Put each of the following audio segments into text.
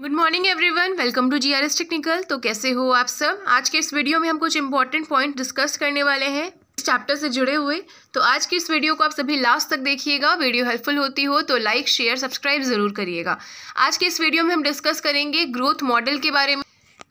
Good morning everyone welcome to GRS technical तो कैसे हो आप सब आज के इस वीडियो में हम कुछ इंपॉर्टेंट पॉइंट डिस्कस करने वाले हैं इस चैप्टर से जुड़े हुए तो आज की इस वीडियो को आप सभी लास्ट तक देखिएगा वीडियो हेल्पफुल होती हो तो लाइक शेयर सब्सक्राइब जरूर करिएगा आज के इस वीडियो में हम डिस्कस करेंगे ग्रोथ मॉडल के बारे में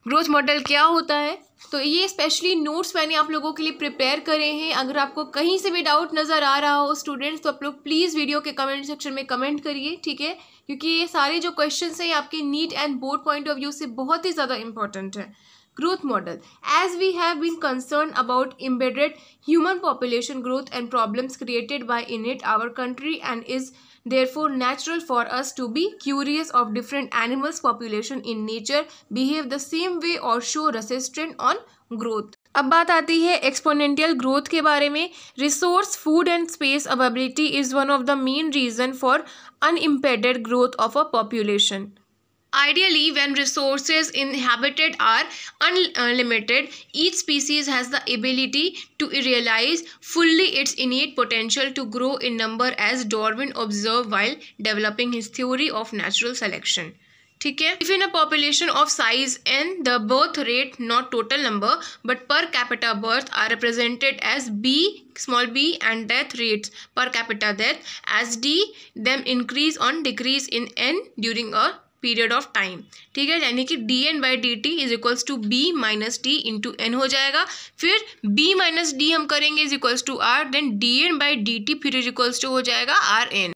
ग्रोथ मॉडल क्या होता है तो ये स्पेशली नोट्स मैंने आप लोगों के लिए प्रिपेयर करे हैं अगर आपको कहीं से भी डाउट नज़र आ रहा हो स्टूडेंट्स तो आप लोग प्लीज़ वीडियो के कमेंट सेक्शन में कमेंट करिए ठीक है क्योंकि ये सारे जो क्वेश्चन हैं ये आपके NEET and board point of view से बहुत ही ज़्यादा इंपॉर्टेंट है growth model as we have been concern about embedded human population growth and problems created by in it our country and is therefore natural for us to be curious of different animals population in nature behave the same way or show resistance on growth अब बात आती है exponential growth के बारे में resource food and space availability is one of the main reason for unimpeded growth of a population Ideally, when resources inhabited are unlimited, each species has the ability to realize fully its innate potential to grow in number as Darwin observed while developing his theory of natural selection. ठीक है a population of size n, the birth rate, not total number, but per capita birth are represented as b, small b and death rates per capita death as d them increase on decrease in n during a period of time ठीक है यानी कि D N by D T is equals to B minus T into N हो जाएगा फिर B minus D हम करेंगे is equals to R then D N by D T फिर इज इक्वल्स टू हो जाएगा आर एन